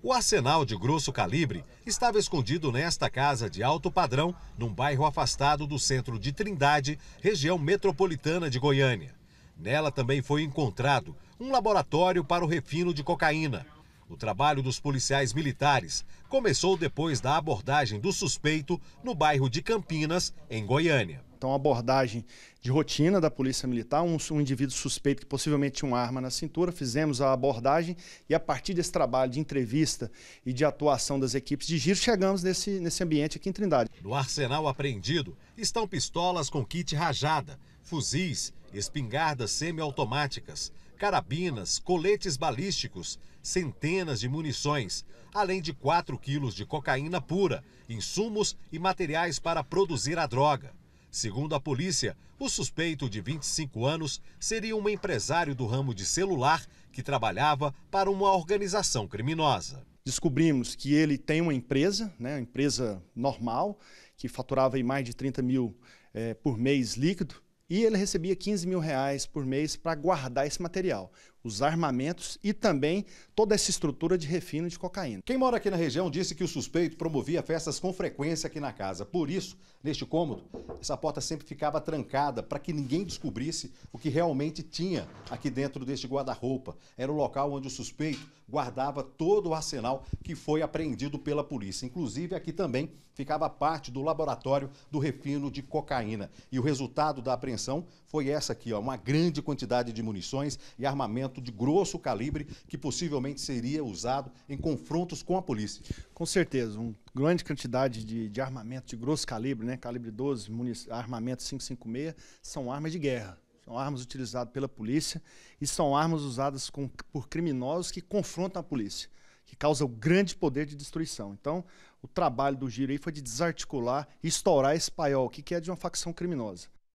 O arsenal de grosso calibre estava escondido nesta casa de alto padrão, num bairro afastado do centro de Trindade, região metropolitana de Goiânia. Nela também foi encontrado um laboratório para o refino de cocaína, o trabalho dos policiais militares começou depois da abordagem do suspeito no bairro de Campinas, em Goiânia. Então, abordagem de rotina da Polícia Militar, um, um, indivíduo suspeito que possivelmente tinha uma arma na cintura, fizemos a abordagem e a partir desse trabalho de entrevista e de atuação das equipes de giro, chegamos nesse, nesse ambiente aqui em Trindade. No arsenal apreendido estão pistolas com kit rajada, fuzis, espingardas semiautomáticas, carabinas, coletes balísticos, centenas de munições, além de 4 quilos de cocaína pura, insumos e materiais para produzir a droga. Segundo a polícia, o suspeito de 25 anos seria um empresário do ramo de celular que trabalhava para uma organização criminosa. Descobrimos que ele tem uma empresa, né, uma empresa normal, que faturava mais de 30 mil é, por mês líquido, e ele recebia 15 mil reais por mês para guardar esse material os armamentos e também toda essa estrutura de refino de cocaína. Quem mora aqui na região disse que o suspeito promovia festas com frequência aqui na casa. Por isso, neste cômodo, essa porta sempre ficava trancada para que ninguém descobrisse o que realmente tinha aqui dentro deste guarda-roupa. Era o local onde o suspeito guardava todo o arsenal que foi apreendido pela polícia. Inclusive, aqui também ficava parte do laboratório do refino de cocaína. E o resultado da apreensão foi essa aqui, ó, uma grande quantidade de munições e armamentos de grosso calibre que possivelmente seria usado em confrontos com a polícia. Com certeza, uma grande quantidade de, de armamento de grosso calibre, né, calibre 12, armamento 556, são armas de guerra. São armas utilizadas pela polícia e são armas usadas com, por criminosos que confrontam a polícia, que causam grande poder de destruição. Então, o trabalho do Giro aí foi de desarticular e estourar esse paiol, que é de uma facção criminosa.